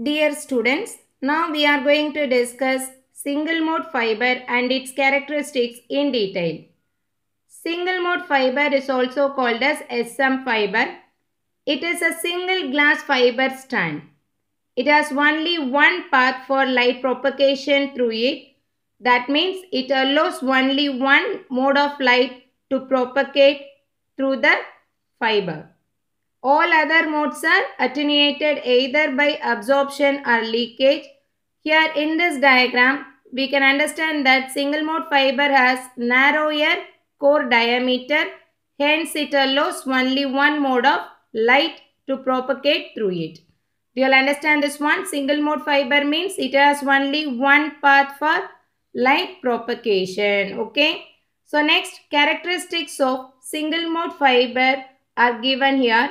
Dear students, now we are going to discuss single mode fiber and its characteristics in detail. Single mode fiber is also called as SM fiber. It is a single glass fiber strand. It has only one path for light propagation through it. That means it allows only one mode of light to propagate through the fiber. All other modes are attenuated either by absorption or leakage. Here in this diagram, we can understand that single mode fiber has narrower core diameter. Hence, it allows only one mode of light to propagate through it. You will understand this one. Single mode fiber means it has only one path for light propagation. Okay. So next characteristics of single mode fiber are given here.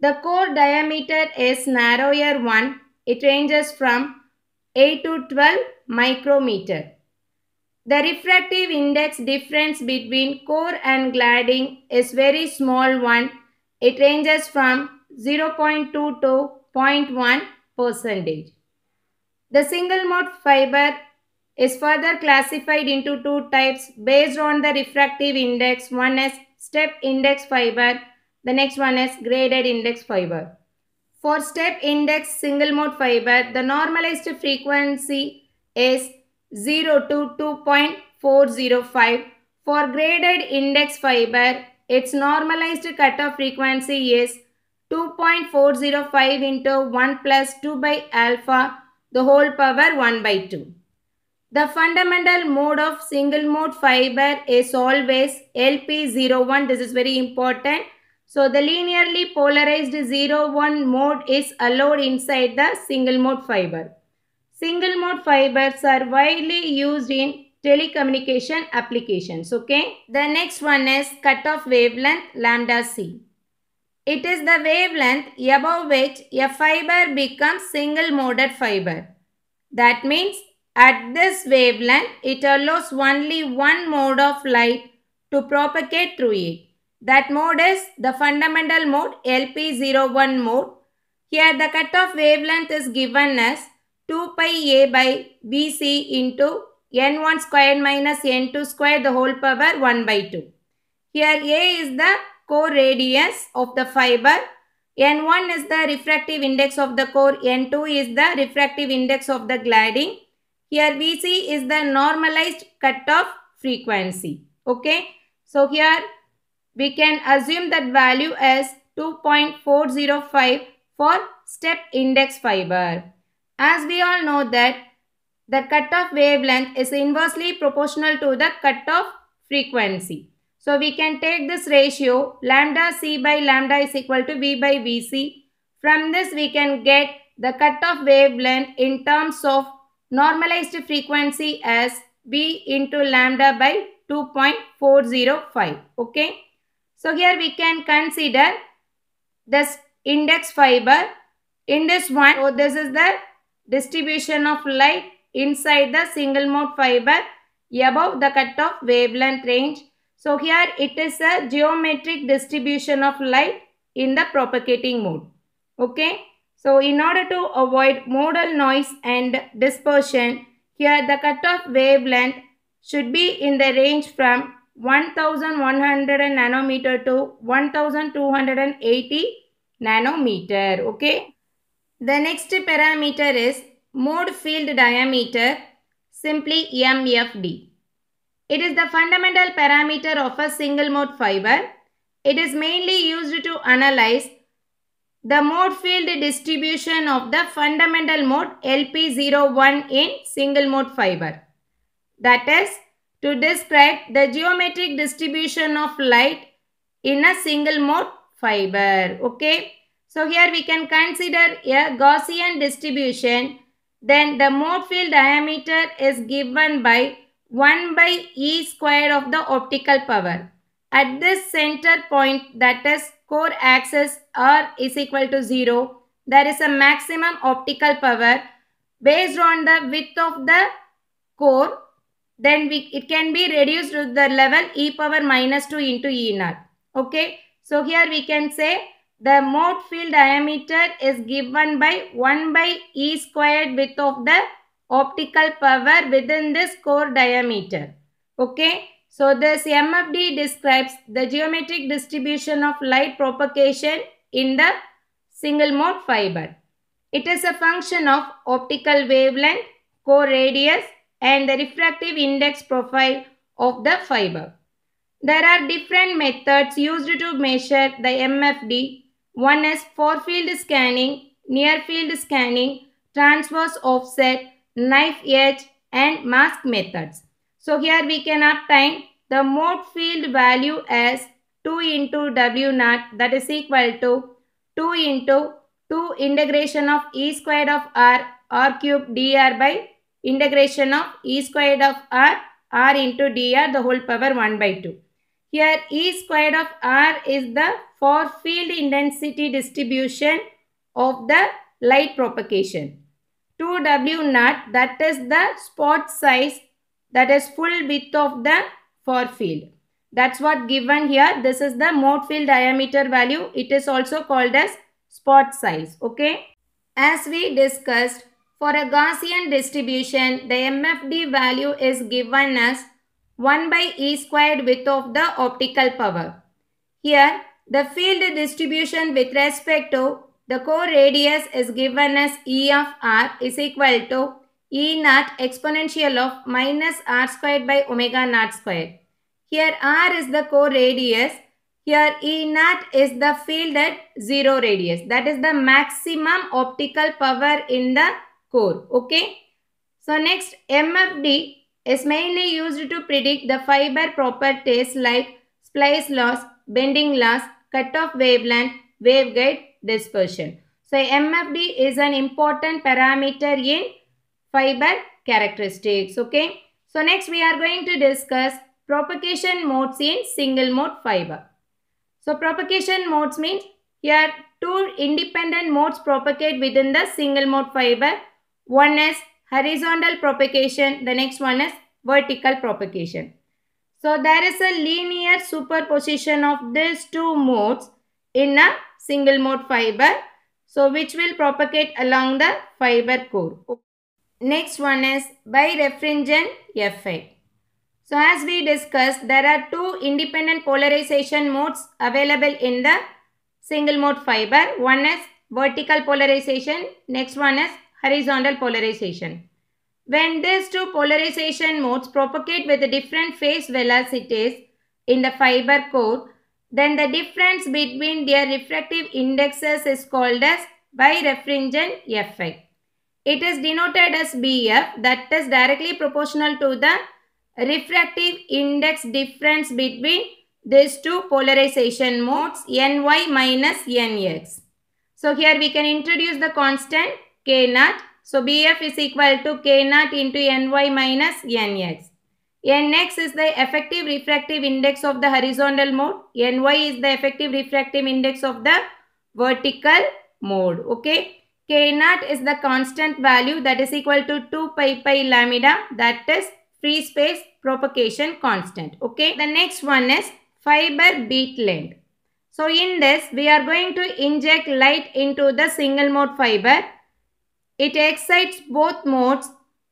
The core diameter is narrower one. It ranges from 8 to 12 micrometer. The refractive index difference between core and gliding is very small one. It ranges from 0.2 to 0.1 percentage. The single mode fiber is further classified into two types based on the refractive index. One is step index fiber the next one is graded index fiber. For step index single mode fiber, the normalized frequency is 0 to 2.405. For graded index fiber, its normalized cutoff frequency is 2.405 into 1 plus 2 by alpha the whole power 1 by 2. The fundamental mode of single mode fiber is always LP01. This is very important so the linearly polarized one mode is allowed inside the single mode fiber. Single mode fibers are widely used in telecommunication applications. Okay. The next one is cutoff wavelength lambda c. It is the wavelength above which a fiber becomes single moded fiber. That means at this wavelength it allows only one mode of light to propagate through it. That mode is the fundamental mode LP01 mode. Here the cutoff wavelength is given as 2 pi a by bc into n1 square minus n2 square the whole power 1 by 2. Here a is the core radius of the fiber. n1 is the refractive index of the core. n2 is the refractive index of the gliding. Here b c is the normalized cutoff frequency. Okay. So here we can assume that value as 2.405 for step index fiber. As we all know that the cutoff wavelength is inversely proportional to the cutoff frequency. So we can take this ratio lambda c by lambda is equal to v by vc. From this we can get the cutoff wavelength in terms of normalized frequency as v into lambda by 2.405. Okay. So here we can consider this index fiber. In this one, so oh, this is the distribution of light inside the single mode fiber above the cutoff wavelength range. So here it is a geometric distribution of light in the propagating mode. Okay. So in order to avoid modal noise and dispersion, here the cutoff wavelength should be in the range from 1100 nanometer to 1280 nanometer. Okay. The next parameter is mode field diameter simply MFD. It is the fundamental parameter of a single mode fiber. It is mainly used to analyze the mode field distribution of the fundamental mode LP01 in single mode fiber. That is to describe the geometric distribution of light in a single mode fiber. Okay. So here we can consider a Gaussian distribution. Then the mode field diameter is given by 1 by E square of the optical power. At this center point that is core axis R is equal to 0. There is a maximum optical power based on the width of the core then we it can be reduced to the level e power minus 2 into e naught okay so here we can say the mode field diameter is given by 1 by e squared width of the optical power within this core diameter okay so this mfd describes the geometric distribution of light propagation in the single mode fiber it is a function of optical wavelength core radius and the refractive index profile of the fiber. There are different methods used to measure the MFD. One is far field scanning, near field scanning, transverse offset, knife edge and mask methods. So here we can obtain the mode field value as 2 into W naught that is equal to 2 into 2 integration of E squared of R R cube dr by integration of e squared of r r into dr the whole power 1 by 2. Here e squared of r is the for field intensity distribution of the light propagation. 2w naught that is the spot size that is full width of the for field. That's what given here. This is the mode field diameter value. It is also called as spot size. Okay. As we discussed, for a Gaussian distribution, the MFD value is given as 1 by E squared width of the optical power. Here, the field distribution with respect to the core radius is given as E of r is equal to E naught exponential of minus r squared by omega naught squared. Here r is the core radius. Here E naught is the field at zero radius. That is the maximum optical power in the Okay. So next MFD is mainly used to predict the fiber properties like splice loss, bending loss, cutoff wavelength, waveguide dispersion. So MFD is an important parameter in fiber characteristics. Okay. So next we are going to discuss propagation modes in single mode fiber. So propagation modes means here two independent modes propagate within the single mode fiber one is horizontal propagation, the next one is vertical propagation. So there is a linear superposition of these two modes in a single mode fiber. So which will propagate along the fiber core. Next one is birefringent effect. So as we discussed, there are two independent polarization modes available in the single mode fiber. One is vertical polarization, next one is horizontal polarization. When these two polarization modes propagate with different phase velocities in the fiber core, then the difference between their refractive indexes is called as birefringent effect. It is denoted as BF that is directly proportional to the refractive index difference between these two polarization modes ny minus nx. So here we can introduce the constant k naught. So BF is equal to k naught into ny minus nx. nx is the effective refractive index of the horizontal mode. ny is the effective refractive index of the vertical mode. Okay. k naught is the constant value that is equal to 2 pi pi lambda that is free space propagation constant. Okay. The next one is fiber beat length. So in this we are going to inject light into the single mode fiber it excites both modes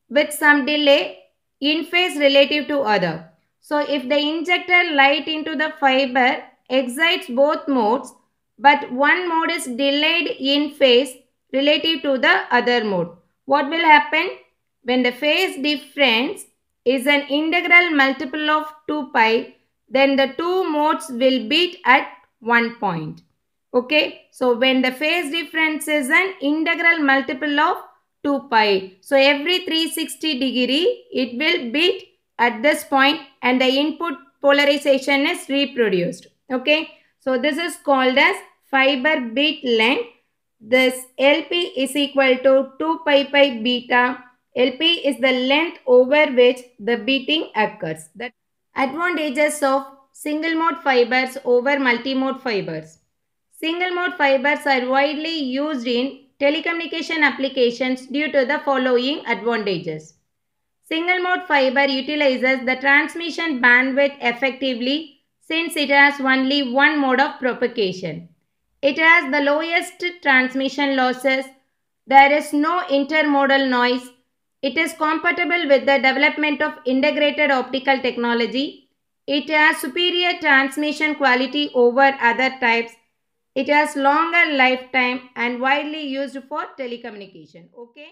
with some delay in phase relative to other. So if the injected light into the fiber excites both modes but one mode is delayed in phase relative to the other mode. What will happen? When the phase difference is an integral multiple of 2 pi then the two modes will beat at one point. Okay, so when the phase difference is an integral multiple of 2 pi. So every 360 degree it will beat at this point and the input polarization is reproduced. Okay, so this is called as fiber beat length. This LP is equal to 2 pi pi beta. LP is the length over which the beating occurs. The advantages of single mode fibers over multi mode fibers. Single mode fibers are widely used in telecommunication applications due to the following advantages. Single mode fiber utilizes the transmission bandwidth effectively since it has only one mode of propagation. It has the lowest transmission losses. There is no intermodal noise. It is compatible with the development of integrated optical technology. It has superior transmission quality over other types it has longer lifetime and widely used for telecommunication. Okay.